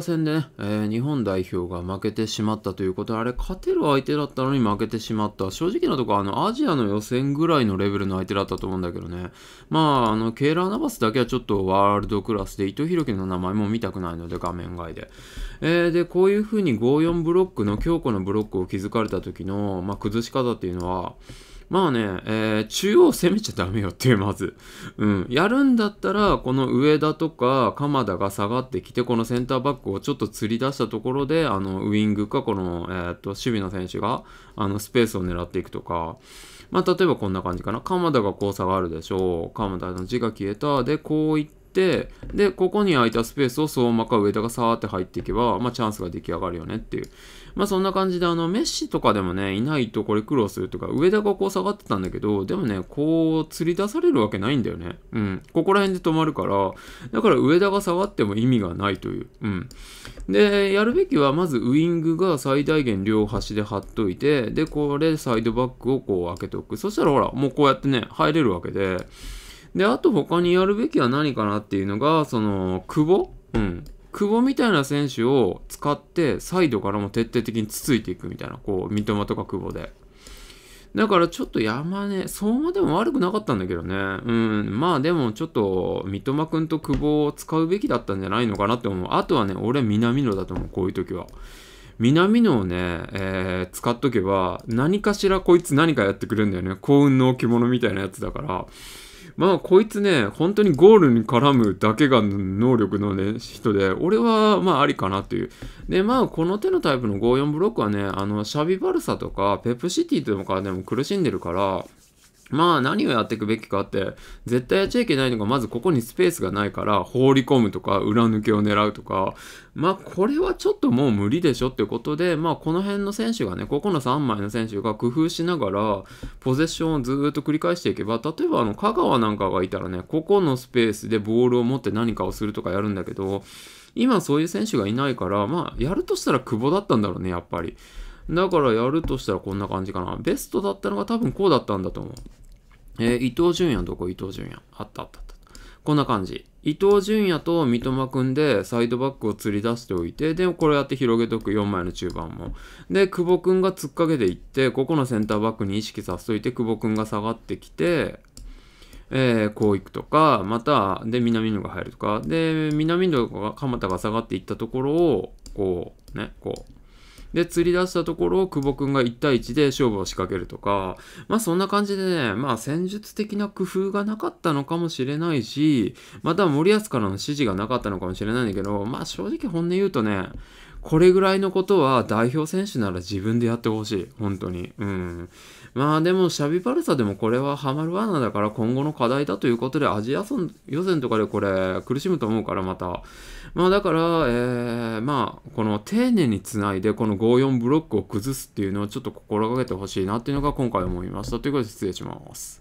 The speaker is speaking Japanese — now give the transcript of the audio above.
戦でね、えー、日本代表が負けてしまったということで、あれ、勝てる相手だったのに負けてしまった。正直なところ、あの、アジアの予選ぐらいのレベルの相手だったと思うんだけどね。まあ、あの、ケーラー・ナバスだけはちょっとワールドクラスで、伊藤博樹の名前も見たくないので、画面外で。えー、で、こういう風に5-4ブロックの強固なブロックを築かれた時の、まあ、崩し方っていうのは、まあね、えー、中央攻めちゃダメよっていう、まず。うん。やるんだったら、この上田とか鎌田が下がってきて、このセンターバックをちょっと釣り出したところで、あの、ウィングか、この、えー、っと、守備の選手が、あの、スペースを狙っていくとか、まあ、例えばこんな感じかな。鎌田がこう下がるでしょう。鎌田の字が消えた。で、こういった、で、ここに空いたスペースを相馬か上田がさーって入っていけば、まあチャンスが出来上がるよねっていう。まあそんな感じで、あの、メッシとかでもね、いないとこれ苦労するとか、上田がこう下がってたんだけど、でもね、こう、釣り出されるわけないんだよね。うん。ここら辺で止まるから、だから上田が下がっても意味がないという。うん。で、やるべきは、まずウイングが最大限両端で張っといて、で、これサイドバックをこう開けておく。そしたらほら、もうこうやってね、入れるわけで、で、あと他にやるべきは何かなっていうのが、その、久保うん。久保みたいな選手を使って、サイドからも徹底的につついていくみたいな、こう、三笘とか久保で。だからちょっと山根、相馬でも悪くなかったんだけどね。うん。まあでもちょっと、三笘くんと久保を使うべきだったんじゃないのかなって思う。あとはね、俺南野だと思う、こういう時は。南野をね、えー、使っとけば、何かしらこいつ何かやってくれるんだよね。幸運の置物みたいなやつだから。まあこいつね、本当にゴールに絡むだけが能力の、ね、人で、俺はまあありかなという。で、まあこの手のタイプの54ブロックはね、あのシャビバルサとかペプシティとかでも苦しんでるから、まあ何をやっていくべきかって、絶対やっちゃいけないのが、まずここにスペースがないから放り込むとか、裏抜けを狙うとか、まあこれはちょっともう無理でしょってことで、まあこの辺の選手がね、ここの3枚の選手が工夫しながら、ポゼッションをずっと繰り返していけば、例えばあの香川なんかがいたらね、ここのスペースでボールを持って何かをするとかやるんだけど、今そういう選手がいないから、まあやるとしたら久保だったんだろうね、やっぱり。だからやるとしたらこんな感じかな。ベストだったのが多分こうだったんだと思う。えー、伊藤純也のとこ伊藤純也。あったあったあった。こんな感じ。伊藤純也と三笘くんでサイドバックを釣り出しておいて、で、これやって広げとく4枚の中盤も。で、久保くんが突っかけていって、ここのセンターバックに意識させといて、久保くんが下がってきて、えー、こう行くとか、また、で、南野が入るとか、で、南野が鎌田が下がっていったところを、こう、ね、こう、で、釣り出したところを久保くんが1対1で勝負を仕掛けるとか、まあそんな感じでね、まあ戦術的な工夫がなかったのかもしれないし、また森保からの指示がなかったのかもしれないんだけど、まあ正直本音言うとね、これぐらいのことは代表選手なら自分でやってほしい。本当に。うん。まあでも、シャビパルサでもこれはハマる罠だから今後の課題だということで、アジア予選とかでこれ苦しむと思うからまた。まあだから、えー、まあ、この丁寧につないでこの5-4ブロックを崩すっていうのをちょっと心がけてほしいなっていうのが今回思いました。ということで失礼します。